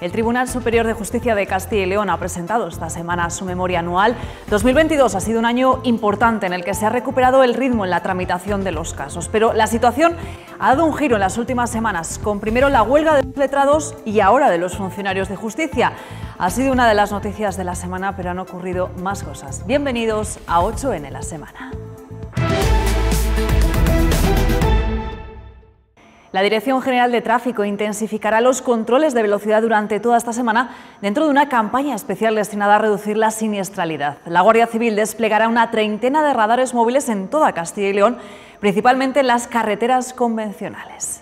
El Tribunal Superior de Justicia de Castilla y León ha presentado esta semana su memoria anual. 2022 ha sido un año importante en el que se ha recuperado el ritmo en la tramitación de los casos, pero la situación ha dado un giro en las últimas semanas, con primero la huelga de los letrados y ahora de los funcionarios de justicia. Ha sido una de las noticias de la semana, pero han ocurrido más cosas. Bienvenidos a 8 en la semana. La Dirección General de Tráfico intensificará los controles de velocidad durante toda esta semana dentro de una campaña especial destinada a reducir la siniestralidad. La Guardia Civil desplegará una treintena de radares móviles en toda Castilla y León, principalmente en las carreteras convencionales.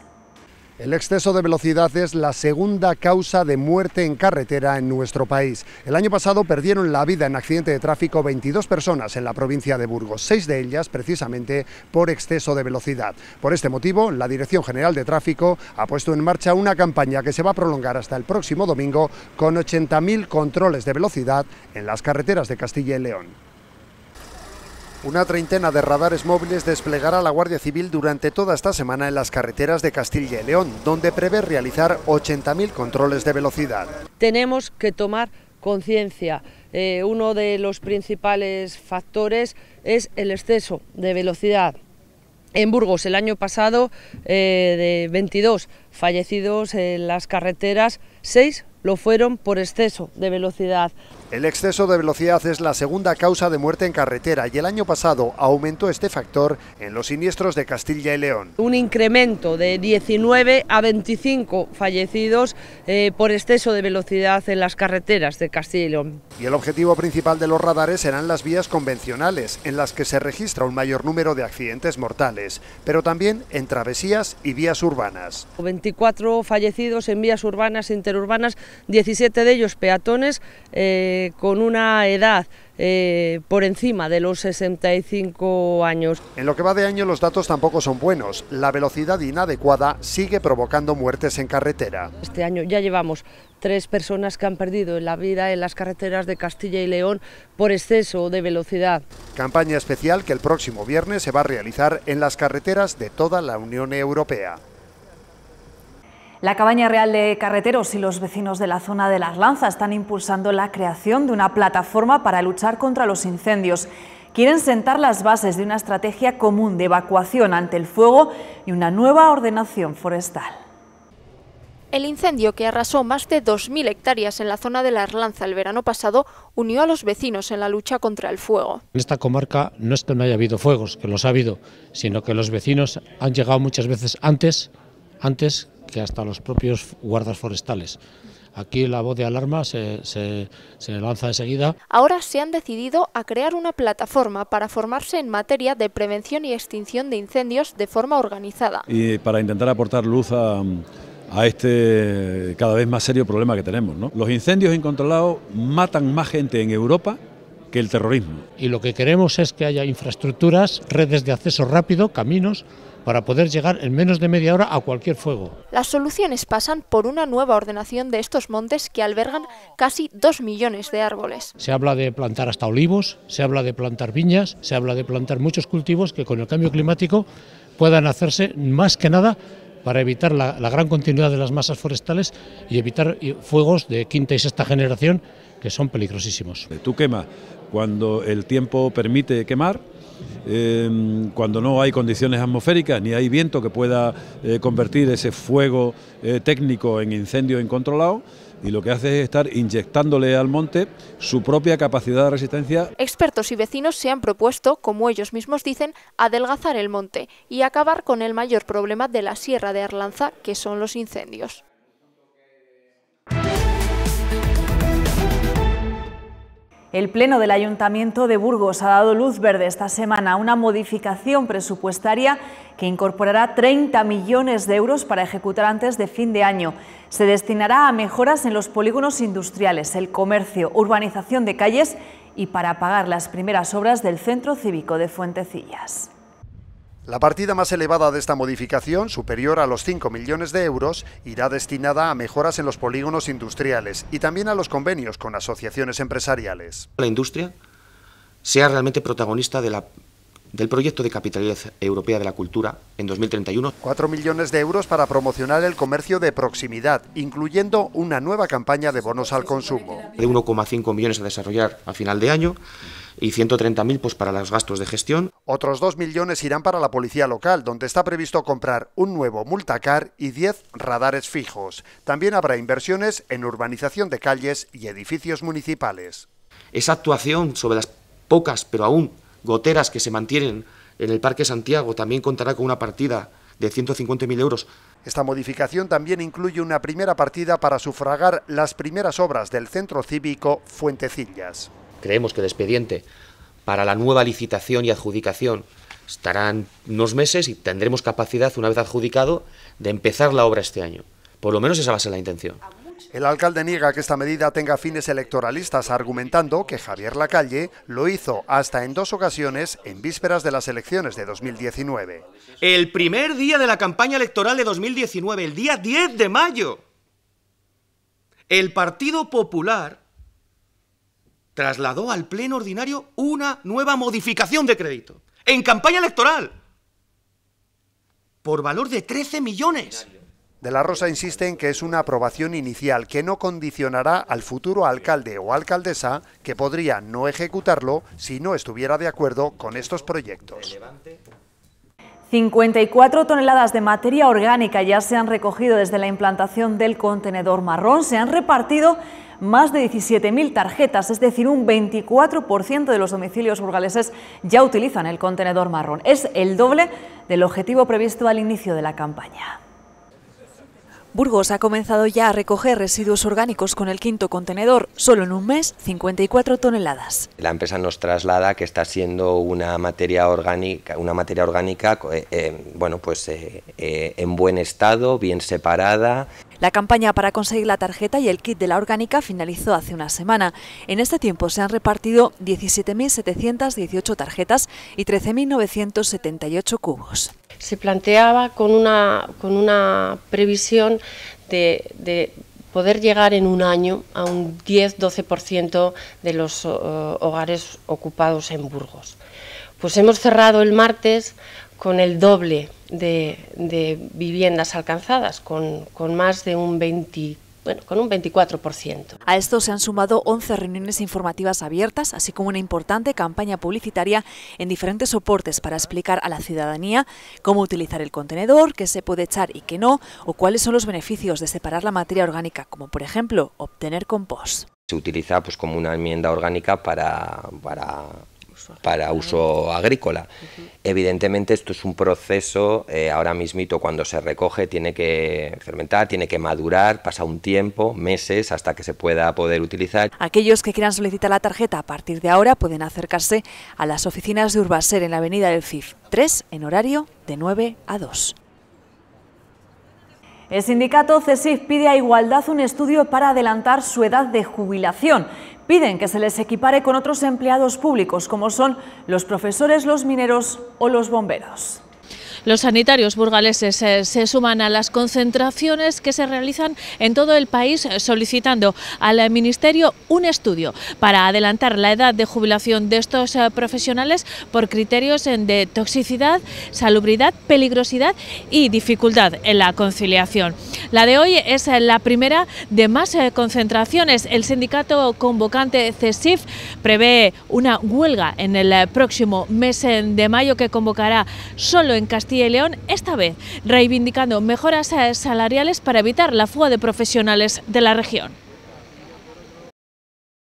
El exceso de velocidad es la segunda causa de muerte en carretera en nuestro país. El año pasado perdieron la vida en accidente de tráfico 22 personas en la provincia de Burgos, seis de ellas precisamente por exceso de velocidad. Por este motivo, la Dirección General de Tráfico ha puesto en marcha una campaña que se va a prolongar hasta el próximo domingo con 80.000 controles de velocidad en las carreteras de Castilla y León. Una treintena de radares móviles desplegará la Guardia Civil durante toda esta semana en las carreteras de Castilla y León, donde prevé realizar 80.000 controles de velocidad. Tenemos que tomar conciencia. Eh, uno de los principales factores es el exceso de velocidad. En Burgos, el año pasado, eh, de 22 fallecidos en las carreteras, 6 lo fueron por exceso de velocidad. El exceso de velocidad es la segunda causa de muerte en carretera y el año pasado aumentó este factor en los siniestros de Castilla y León. Un incremento de 19 a 25 fallecidos eh, por exceso de velocidad en las carreteras de Castilla y León. Y el objetivo principal de los radares serán las vías convencionales, en las que se registra un mayor número de accidentes mortales, pero también en travesías y vías urbanas. 24 fallecidos en vías urbanas, interurbanas, 17 de ellos peatones. Eh, con una edad eh, por encima de los 65 años. En lo que va de año los datos tampoco son buenos. La velocidad inadecuada sigue provocando muertes en carretera. Este año ya llevamos tres personas que han perdido la vida en las carreteras de Castilla y León por exceso de velocidad. Campaña especial que el próximo viernes se va a realizar en las carreteras de toda la Unión Europea. La Cabaña Real de Carreteros y los vecinos de la zona de Las Lanzas están impulsando la creación de una plataforma para luchar contra los incendios. Quieren sentar las bases de una estrategia común de evacuación ante el fuego y una nueva ordenación forestal. El incendio que arrasó más de 2.000 hectáreas en la zona de la Lanzas el verano pasado unió a los vecinos en la lucha contra el fuego. En esta comarca no es que no haya habido fuegos, que los ha habido, sino que los vecinos han llegado muchas veces antes, antes que hasta los propios guardas forestales. Aquí la voz de alarma se, se, se, lanza enseguida. Ahora se han decidido a crear una plataforma para formarse en materia de prevención y extinción de incendios de forma organizada. Y para intentar aportar luz a, a este cada vez más serio problema que tenemos. ¿no? Los incendios incontrolados matan más gente en Europa que el terrorismo. Y lo que queremos es que haya infraestructuras, redes de acceso rápido, caminos para poder llegar en menos de media hora a cualquier fuego. Las soluciones pasan por una nueva ordenación de estos montes que albergan casi dos millones de árboles. Se habla de plantar hasta olivos, se habla de plantar viñas, se habla de plantar muchos cultivos que con el cambio climático puedan hacerse más que nada para evitar la, gran continuidad de las masas forestales y evitar fuegos de quinta y sexta generación que son peligrosísimos. Tú quema cuando el tiempo permite quemar Em, cuando no hay condiciones atmosféricas ni hay viento que pueda eh, convertir ese fuego eh, técnico en incendio incontrolado y lo que hace es estar inyectándole al monte su propia capacidad de resistencia. Expertos y vecinos se han propuesto, como ellos mismos dicen, adelgazar el monte y acabar con el mayor problema de la Sierra de Arlanza, que son los incendios. El Pleno del Ayuntamiento de Burgos ha dado luz verde esta semana a una modificación presupuestaria que incorporará 30 millones de euros para ejecutar antes de fin de año. Se destinará a mejoras en los polígonos industriales, el comercio, urbanización de calles y para pagar las primeras obras del Centro Cívico de Fuentecillas. La partida más elevada de esta modificación, superior a los 5 millones de euros, irá destinada a mejoras en los polígonos industriales y también a los convenios con asociaciones empresariales. La industria sea realmente protagonista de la del proyecto de Capitalidad Europea de la Cultura en 2031. 4 millones de euros para promocionar el comercio de proximidad, incluyendo una nueva campaña de bonos al consumo. De 1,5 millones a desarrollar a final de año y 130.000 pues, para los gastos de gestión. Otros 2 millones irán para la policía local, donde está previsto comprar un nuevo multacar y 10 radares fijos. También habrá inversiones en urbanización de calles y edificios municipales. Esa actuación sobre las pocas, pero aún Goteras, que se mantienen en el Parque Santiago, también contará con una partida de 150.000 euros. Esta modificación también incluye una primera partida para sufragar las primeras obras del centro cívico Fuentecillas. Creemos que el expediente para la nueva licitación y adjudicación estarán unos meses y tendremos capacidad, una vez adjudicado, de empezar la obra este año. Por lo menos esa va a ser la intención. El alcalde niega que esta medida tenga fines electoralistas, argumentando que Javier Lacalle lo hizo hasta en dos ocasiones en vísperas de las elecciones de 2019. El primer día de la campaña electoral de 2019, el día 10 de mayo, el Partido Popular trasladó al Pleno Ordinario una nueva modificación de crédito en campaña electoral por valor de 13 millones. De la Rosa insiste en que es una aprobación inicial que no condicionará al futuro alcalde o alcaldesa que podría no ejecutarlo si no estuviera de acuerdo con estos proyectos. 54 toneladas de materia orgánica ya se han recogido desde la implantación del contenedor marrón. Se han repartido más de 17.000 tarjetas, es decir, un 24% de los domicilios burgaleses ya utilizan el contenedor marrón. Es el doble del objetivo previsto al inicio de la campaña. Burgos ha comenzado ya a recoger residuos orgánicos con el quinto contenedor, solo en un mes 54 toneladas. La empresa nos traslada que está siendo una materia orgánica, una materia orgánica eh, eh, pues, eh, en buen estado, bien separada. La campaña para conseguir la tarjeta y el kit de la orgánica finalizó hace una semana. En este tiempo se han repartido 17.718 tarjetas y 13.978 cubos. Se planteaba con una, con una previsión de, poder llegar en un año a un 10-12% de los eh, hogares ocupados en Burgos. Pues hemos cerrado el martes con el doble de, viviendas alcanzadas, con, más de un 24 bueno, con un A esto se han sumado 11 reuniones informativas abiertas, así como una importante campaña publicitaria en diferentes soportes para explicar a la ciudadanía cómo utilizar el contenedor, qué se puede echar y qué no, o cuáles son los beneficios de separar la materia orgánica, como por ejemplo obtener compost. Se utiliza pues, como una enmienda orgánica para, para para uso agrícola. Evidentemente esto es un proceso, eh, ahora mismito cuando se recoge tiene que fermentar, tiene que madurar, pasa un tiempo, meses, hasta que se pueda poder utilizar. Aquellos que quieran solicitar la tarjeta a partir de ahora pueden acercarse a las oficinas de Urbaser en la avenida del CIF 3 en horario de 9 a 2. El sindicato CESIF pide a Igualdad un estudio para adelantar su edad de jubilación. Piden que se les equipare con otros empleados públicos, como son los profesores, los mineros o los bomberos. Los sanitarios burgaleses eh, se suman a las concentraciones que se realizan en todo el país solicitando al Ministerio un estudio para adelantar la edad de jubilación de estos eh, profesionales por criterios eh, de toxicidad, salubridad, peligrosidad y dificultad en la conciliación. La de hoy es la primera de más concentraciones. El sindicato convocante CESIF prevé una huelga en el próximo mes de mayo que convocará solo en Castilla y León, esta vez reivindicando mejoras eh, salariales para evitar la fuga de profesionales de la región.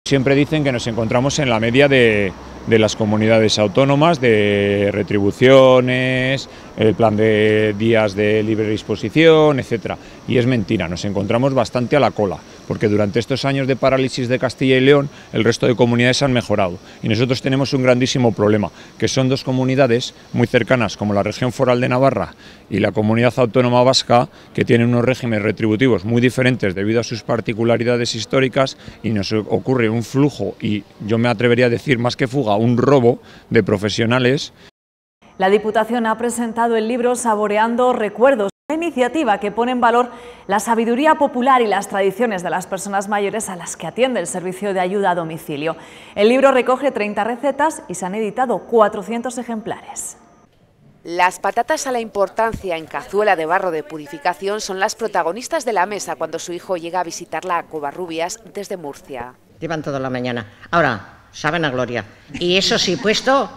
Siempre dicen que nos encontramos en la media de las comunidades autónomas, de retribuciones, el plan de días de libre disposición, etcétera. Y es mentira, nos encontramos bastante a la cola, porque durante estos años de parálisis de Castilla y León, el resto de comunidades han mejorado. Y nosotros tenemos un grandísimo problema, que son dos comunidades muy cercanas, como la región foral de Navarra y la comunidad autónoma vasca, que tienen unos regímenes retributivos muy diferentes debido a sus particularidades históricas, y nos ocurre un flujo, y yo me atrevería a decir más que fuga, un robo de profesionales la Diputación ha presentado el libro Saboreando Recuerdos, una iniciativa que pone en valor la sabiduría popular y las tradiciones de las personas mayores a las que atiende el servicio de ayuda a domicilio. El libro recoge 30 recetas y se han editado 400 ejemplares. Las patatas a la importancia en cazuela de barro de purificación son las protagonistas de la mesa cuando su hijo llega a visitarla a Covarrubias desde Murcia. Llevan toda la mañana. Ahora, saben a gloria. Y eso sí, puesto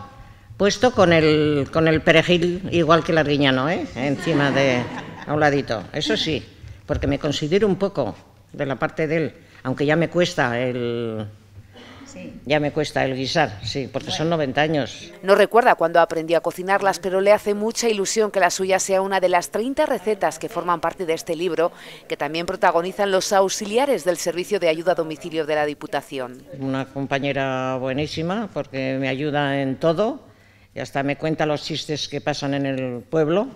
puesto con el, con el perejil igual que el arguiñano, ¿eh? encima de, a un ladito. Eso sí, porque me considero un poco de la parte de él, aunque ya me cuesta el, Ya me cuesta el guisar, sí, porque son 90 años. No recuerda cuando aprendió a cocinarlas, pero le hace mucha ilusión que la suya sea una de las 30 recetas que forman parte de este libro, que también protagonizan los auxiliares del Servicio de Ayuda a Domicilio de la Diputación. Una compañera buenísima, porque me ayuda en todo y hasta me cuenta los chistes que pasan en el pueblo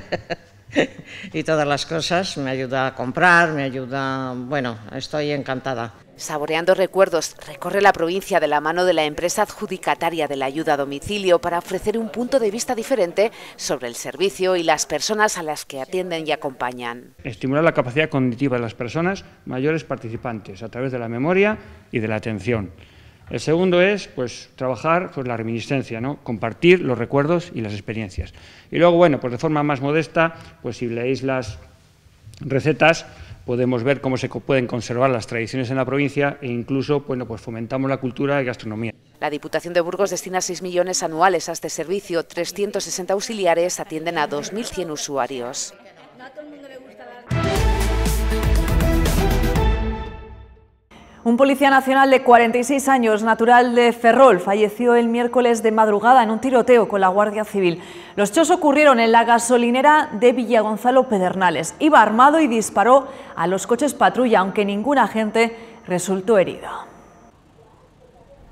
y todas las cosas. Me ayuda a comprar, me ayuda, bueno, estoy encantada. Saboreando recuerdos, recorre la provincia de la mano de la empresa adjudicataria de la ayuda a domicilio para ofrecer un punto de vista diferente sobre el servicio y las personas a las que atienden y acompañan. Estimular la capacidad cognitiva de las personas mayores participantes a través de la memoria y de la atención. El segundo es pues, trabajar pues, la reminiscencia, ¿no? compartir los recuerdos y las experiencias. Y luego, bueno, pues de forma más modesta, pues si leéis las recetas, podemos ver cómo se pueden conservar las tradiciones en la provincia e incluso bueno, pues fomentamos la cultura y gastronomía. La Diputación de Burgos destina 6 millones anuales a este servicio, 360 auxiliares atienden a 2.100 usuarios. Un policía nacional de 46 años, natural de Ferrol, falleció el miércoles de madrugada en un tiroteo con la Guardia Civil. Los hechos ocurrieron en la gasolinera de Villagonzalo Pedernales. Iba armado y disparó a los coches patrulla, aunque ningún agente resultó herido.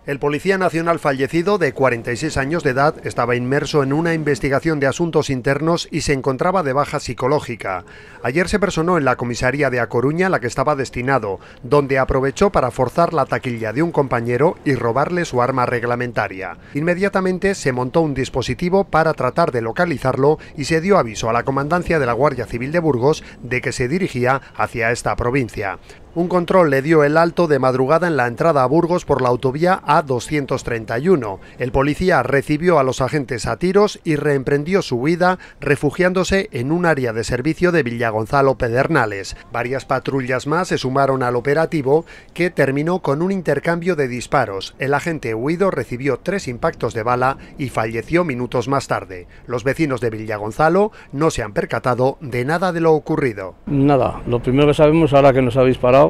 El policía nacional fallecido, de 46 años de edad, estaba inmerso en una investigación de asuntos internos y se encontraba de baja psicológica. Ayer se personó en la comisaría de A Coruña, la que estaba destinado, donde aprovechó para forzar la taquilla de un compañero y robarle su arma reglamentaria. Inmediatamente se montó un dispositivo para tratar de localizarlo y se dio aviso a la comandancia de la Guardia Civil de Burgos de que se dirigía hacia esta provincia. Un control le dio el alto de madrugada en la entrada a Burgos por la autovía A231. El policía recibió a los agentes a tiros y reemprendió su huida, refugiándose en un área de servicio de Villagonzalo Pedernales. Varias patrullas más se sumaron al operativo, que terminó con un intercambio de disparos. El agente huido recibió tres impactos de bala y falleció minutos más tarde. Los vecinos de Villagonzalo no se han percatado de nada de lo ocurrido. Nada, lo primero que sabemos ahora que nos ha disparado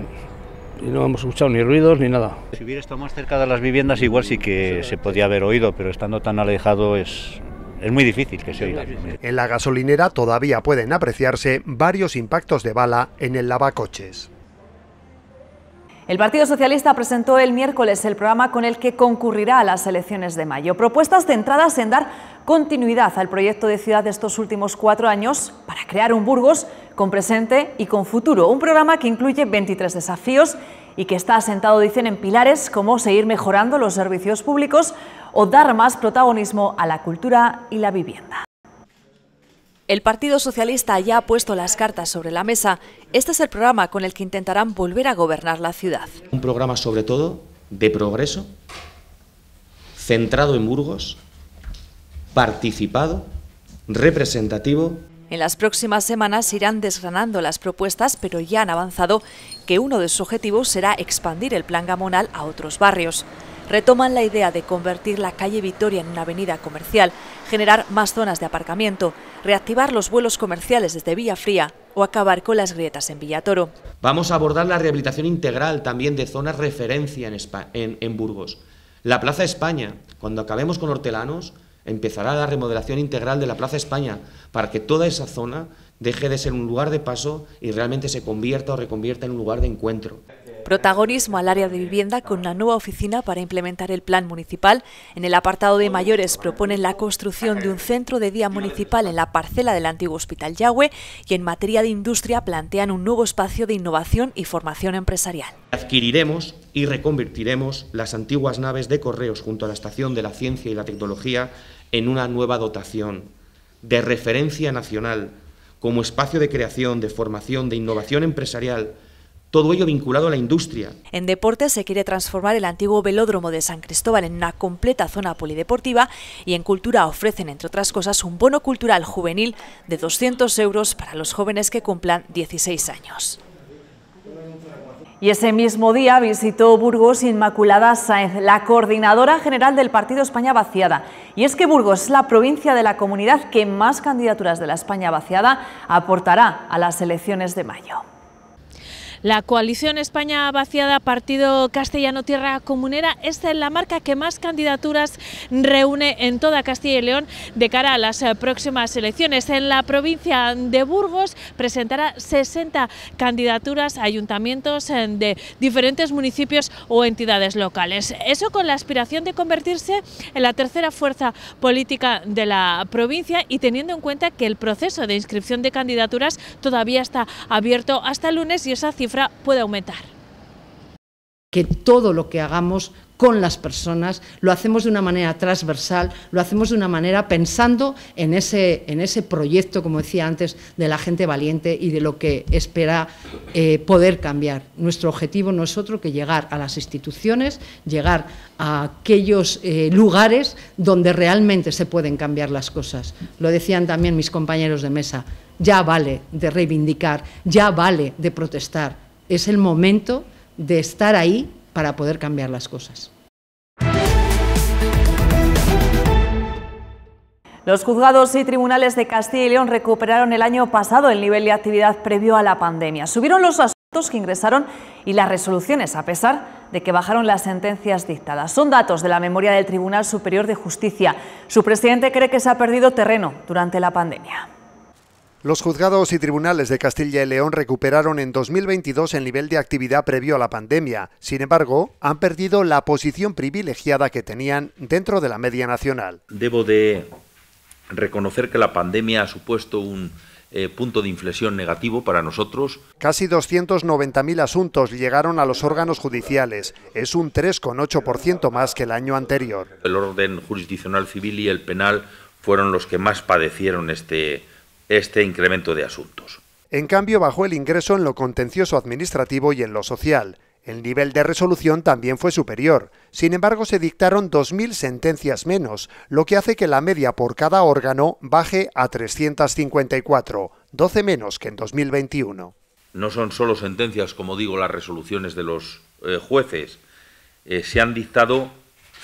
y no hemos escuchado ni ruidos ni nada. Si hubiera estado más cerca de las viviendas igual sí que se podía haber oído, pero estando tan alejado es, es muy difícil que se oiga. En la gasolinera todavía pueden apreciarse varios impactos de bala en el lavacoches. El Partido Socialista presentó el miércoles el programa con el que concurrirá a las elecciones de mayo. Propuestas centradas en dar continuidad al proyecto de ciudad de estos últimos cuatro años para crear un Burgos con presente y con futuro. Un programa que incluye 23 desafíos y que está asentado, dicen, en pilares como seguir mejorando los servicios públicos o dar más protagonismo a la cultura y la vivienda. El Partido Socialista ya ha puesto las cartas sobre la mesa. Este es el programa con el que intentarán volver a gobernar la ciudad. Un programa sobre todo de progreso, centrado en Burgos, participado, representativo. En las próximas semanas irán desgranando las propuestas, pero ya han avanzado que uno de sus objetivos será expandir el plan gamonal a otros barrios retoman la idea de convertir la calle Vitoria en una avenida comercial, generar más zonas de aparcamiento, reactivar los vuelos comerciales desde Villa Fría o acabar con las grietas en Villatoro. Vamos a abordar la rehabilitación integral también de zonas referencia en Burgos. La Plaza España, cuando acabemos con hortelanos, empezará la remodelación integral de la Plaza España para que toda esa zona deje de ser un lugar de paso y realmente se convierta o reconvierta en un lugar de encuentro. Protagonismo al área de vivienda con una nueva oficina para implementar el plan municipal. En el apartado de mayores proponen la construcción de un centro de día municipal en la parcela del antiguo Hospital Yagüe y en materia de industria plantean un nuevo espacio de innovación y formación empresarial. Adquiriremos y reconvertiremos las antiguas naves de correos junto a la Estación de la Ciencia y la Tecnología en una nueva dotación de referencia nacional como espacio de creación, de formación, de innovación empresarial todo ello vinculado a la industria. En deportes se quiere transformar el antiguo velódromo de San Cristóbal en una completa zona polideportiva y en cultura ofrecen, entre otras cosas, un bono cultural juvenil de 200 euros para los jóvenes que cumplan 16 años. Y ese mismo día visitó Burgos Inmaculada Sáenz, la coordinadora general del Partido España Vaciada. Y es que Burgos es la provincia de la comunidad que más candidaturas de la España Vaciada aportará a las elecciones de mayo. La coalición España vaciada, partido castellano Tierra Comunera, es la marca que más candidaturas reúne en toda Castilla y León de cara a las eh, próximas elecciones. En la provincia de Burgos presentará 60 candidaturas a ayuntamientos eh, de diferentes municipios o entidades locales. Eso con la aspiración de convertirse en la tercera fuerza política de la provincia y teniendo en cuenta que el proceso de inscripción de candidaturas todavía está abierto hasta el lunes y esa cifra puede aumentar. Que todo lo que hagamos con las personas, lo hacemos de una manera transversal, lo hacemos de una manera pensando en ese, en ese proyecto, como decía antes, de la gente valiente y de lo que espera eh, poder cambiar. Nuestro objetivo no es otro que llegar a las instituciones, llegar a aquellos eh, lugares donde realmente se pueden cambiar las cosas. Lo decían también mis compañeros de mesa ya vale de reivindicar, ya vale de protestar. Es el momento de estar ahí para poder cambiar las cosas. Los juzgados y tribunales de Castilla y León recuperaron el año pasado el nivel de actividad previo a la pandemia. Subieron los asuntos que ingresaron y las resoluciones, a pesar de que bajaron las sentencias dictadas. Son datos de la memoria del Tribunal Superior de Justicia. Su presidente cree que se ha perdido terreno durante la pandemia. Los juzgados y tribunales de Castilla y León recuperaron en 2022 el nivel de actividad previo a la pandemia. Sin embargo, han perdido la posición privilegiada que tenían dentro de la media nacional. Debo de reconocer que la pandemia ha supuesto un eh, punto de inflexión negativo para nosotros. Casi 290.000 asuntos llegaron a los órganos judiciales. Es un 3,8% más que el año anterior. El orden jurisdiccional civil y el penal fueron los que más padecieron este este incremento de asuntos. En cambio, bajó el ingreso en lo contencioso administrativo y en lo social. El nivel de resolución también fue superior. Sin embargo, se dictaron 2.000 sentencias menos, lo que hace que la media por cada órgano baje a 354, 12 menos que en 2021. No son solo sentencias, como digo, las resoluciones de los eh, jueces. Eh, se han dictado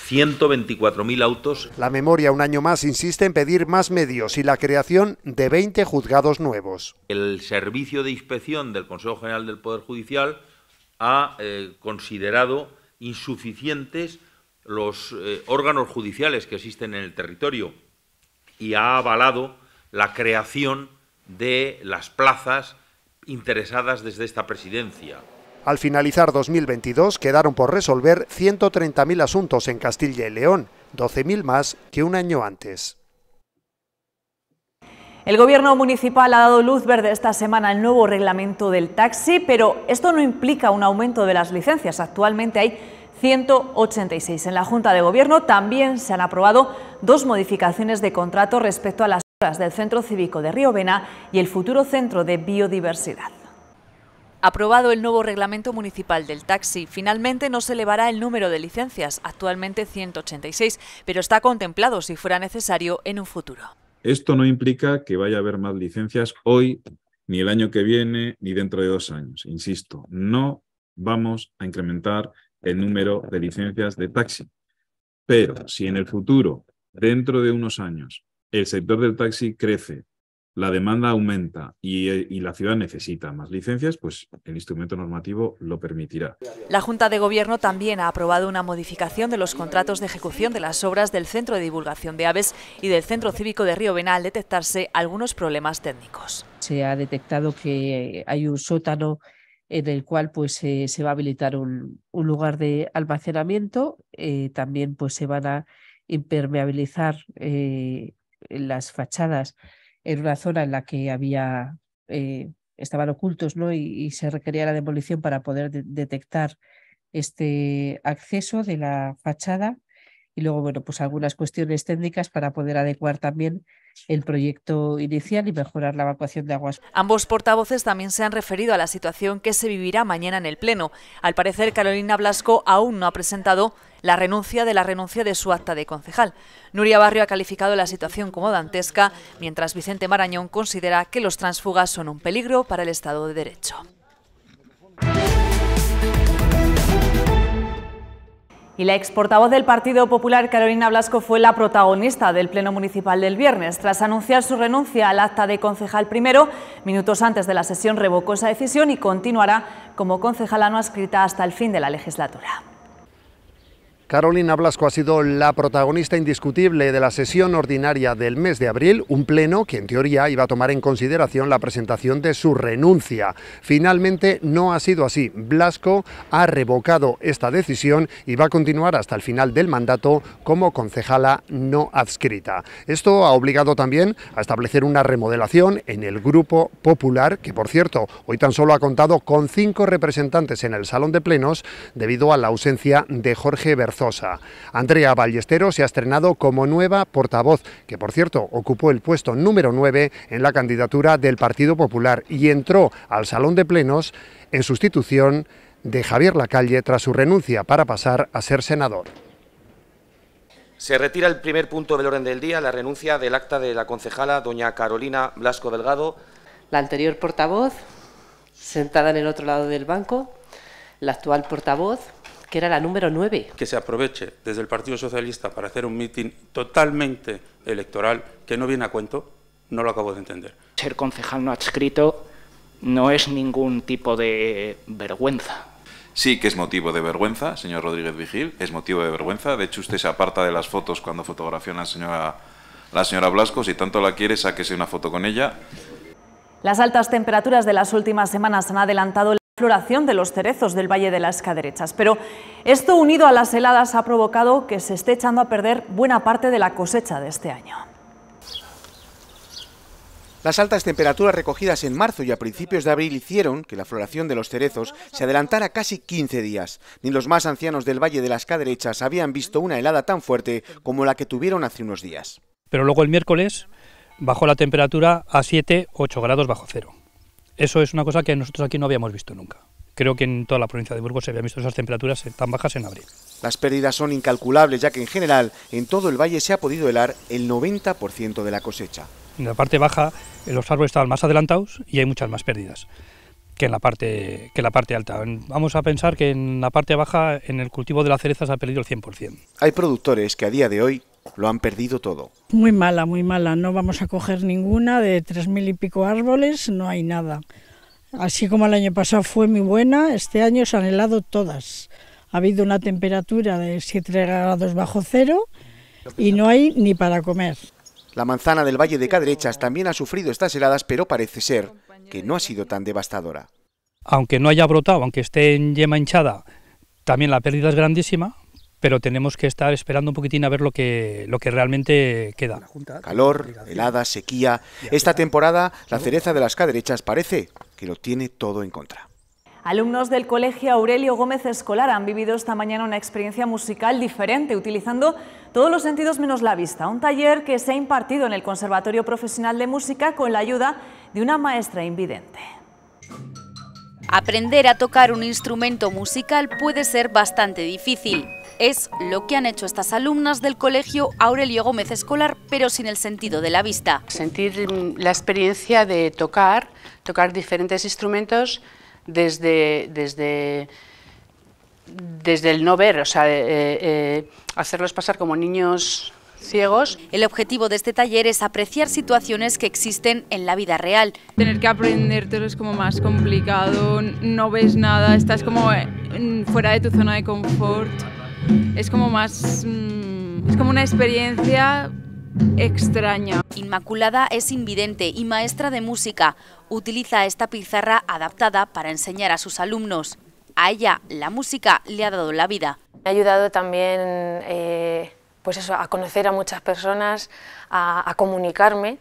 124.000 autos. La memoria un año más insiste en pedir más medios y la creación de 20 juzgados nuevos. El servicio de inspección del Consejo General del Poder Judicial ha eh, considerado insuficientes los eh, órganos judiciales que existen en el territorio y ha avalado la creación de las plazas interesadas desde esta presidencia. Al finalizar 2022 quedaron por resolver 130.000 asuntos en Castilla y León, 12.000 más que un año antes. El gobierno municipal ha dado luz verde esta semana al nuevo reglamento del taxi, pero esto no implica un aumento de las licencias. Actualmente hay 186. En la Junta de Gobierno también se han aprobado dos modificaciones de contrato respecto a las obras del Centro Cívico de Río y el futuro Centro de Biodiversidad. Aprobado el nuevo reglamento municipal del taxi, finalmente no se elevará el número de licencias, actualmente 186, pero está contemplado, si fuera necesario, en un futuro. Esto no implica que vaya a haber más licencias hoy, ni el año que viene, ni dentro de dos años. Insisto, no vamos a incrementar el número de licencias de taxi. Pero si en el futuro, dentro de unos años, el sector del taxi crece la demanda aumenta eh, y, la ciudad necesita más licencias, pues el instrumento normativo lo permitirá. La Junta de Gobierno también ha aprobado una modificación de los contratos de ejecución de las obras del Centro de Divulgación de Aves y del Centro Cívico de Río Vena al detectarse algunos problemas técnicos. Se ha detectado que eh, hay un sótano en el cual pues, eh, se va a habilitar un, lugar de almacenamiento, también pues, se van a impermeabilizar las fachadas en una zona en la que había, eh, estaban ocultos ¿no? y, se requería la demolición para poder detectar este acceso de la fachada y luego, bueno, pues algunas cuestiones técnicas para poder adecuar también el proyecto inicial y mejorar la evacuación de aguas. Ambos portavoces también se han referido a la situación que se vivirá mañana en el Pleno. Al parecer, Carolina Blasco aún no ha presentado la renuncia de la renuncia de su acta de concejal. Nuria Barrio ha calificado la situación como dantesca, mientras Vicente Marañón considera que los transfugas son un peligro para el Estado de Derecho. Y la exportavoz del Partido Popular, Carolina Blasco, fue la protagonista del Pleno Municipal del viernes. Tras anunciar su renuncia al acta de concejal primero, minutos antes de la sesión revocó esa decisión y continuará como concejala no escrita hasta el fin de la legislatura. Carolina Blasco ha sido la protagonista indiscutible de la sesión ordinaria del mes de abril, un pleno que en teoría iba a tomar en consideración la presentación de su renuncia. Finalmente no ha sido así. Blasco ha revocado esta decisión y va a continuar hasta el final del mandato como concejala no adscrita. Esto ha obligado también a establecer una remodelación en el Grupo Popular, que por cierto hoy tan solo ha contado con cinco representantes en el Salón de Plenos debido a la ausencia de Jorge Berzón. Andrea Ballesteros se ha estrenado como nueva portavoz, que por cierto ocupó el puesto número 9 en la candidatura del Partido Popular y entró al Salón de Plenos en sustitución de Javier Lacalle tras su renuncia para pasar a ser senador. Se retira el primer punto del orden del día, la renuncia del acta de la concejala doña Carolina Blasco Delgado. La anterior portavoz, sentada en el otro lado del banco, la actual portavoz, que era la número 9. Que se aproveche desde el Partido Socialista para hacer un mitin totalmente electoral que no viene a cuento, no lo acabo de entender. Ser concejal no adscrito no es ningún tipo de vergüenza. Sí que es motivo de vergüenza, señor Rodríguez Vigil, es motivo de vergüenza. De hecho, usted se aparta de las fotos cuando fotografía a la señora, la señora Blasco. Si tanto la quiere, sáquese una foto con ella. Las altas temperaturas de las últimas semanas han adelantado floración de los cerezos del Valle de las Caderechas. Pero esto unido a las heladas ha provocado que se esté echando a perder buena parte de la cosecha de este año. Las altas temperaturas recogidas en marzo y a principios de abril hicieron que la floración de los cerezos se adelantara casi 15 días. Ni los más ancianos del Valle de las Caderechas habían visto una helada tan fuerte como la que tuvieron hace unos días. Pero luego el miércoles bajó la temperatura a 7-8 grados bajo cero. Eso es una cosa que nosotros aquí no habíamos visto nunca. Creo que en toda la provincia de Burgos se habían visto esas temperaturas tan bajas en abril. Las pérdidas son incalculables, ya que en general en todo el valle se ha podido helar el 90% de la cosecha. En la parte baja eh, los árboles estaban más adelantados y hay muchas más pérdidas que en la parte, que la parte alta. Vamos a pensar que en la parte baja, en el cultivo de las cereza se ha perdido el 100%. Hay productores que a día de hoy lo han perdido todo. Muy mala, muy mala. No vamos a coger ninguna de tres mil y pico árboles, no hay nada. Así como el año pasado fue muy buena, este año se han helado todas. Ha habido una temperatura de 7 grados bajo cero y no hay ni para comer. La manzana del Valle de Cadrechas también ha sufrido estas heladas, pero parece ser que no ha sido tan devastadora. Aunque no haya brotado, aunque esté en yema hinchada, también la pérdida es grandísima, pero tenemos que estar esperando un poquitín a ver lo que, lo que realmente queda. Calor, helada, sequía. Esta temporada la cereza de las caderechas parece que lo tiene todo en contra. Alumnos del Colegio Aurelio Gómez Escolar han vivido esta mañana una experiencia musical diferente, utilizando todos los sentidos menos la vista. Un taller que se ha impartido en el Conservatorio Profesional de Música con la ayuda de una maestra invidente. Aprender a tocar un instrumento musical puede ser bastante difícil. Es lo que han hecho estas alumnas del colegio Aurelio Gómez Escolar, pero sin el sentido de la vista. Sentir mm, la experiencia de tocar, tocar diferentes instrumentos desde, desde, desde el no ver, o sea, eh, eh, hacerlos pasar como niños ciegos. El objetivo de este taller es apreciar situaciones que existen en la vida real. Tener que aprendértelo es como más complicado, no ves nada, estás como eh, fuera de tu zona de confort. Es como más... Mm, es como una experiencia extraña. Inmaculada es invidente y maestra de música. Utiliza esta pizarra adaptada para enseñar a sus alumnos. A ella la música le ha dado la vida. Me ha ayudado también eh, pues eso, a conocer a muchas personas, a, comunicarme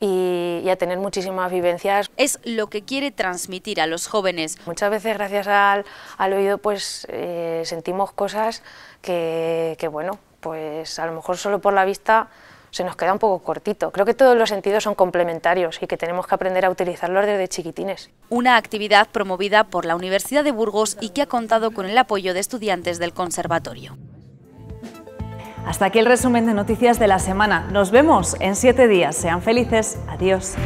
y, a tener muchísimas vivencias. Es lo que quiere transmitir a los jóvenes. Muchas veces gracias al, oído pues eh, sentimos cosas que, que bueno, pues a lo mejor solo por la vista se nos queda un poco cortito. Creo que todos los sentidos son complementarios y que tenemos que aprender a utilizarlos desde chiquitines. Una actividad promovida por la Universidad de Burgos y que ha contado con el apoyo de estudiantes del conservatorio. Hasta aquí el resumen de noticias de la semana. Nos vemos en siete días. Sean felices. Adiós.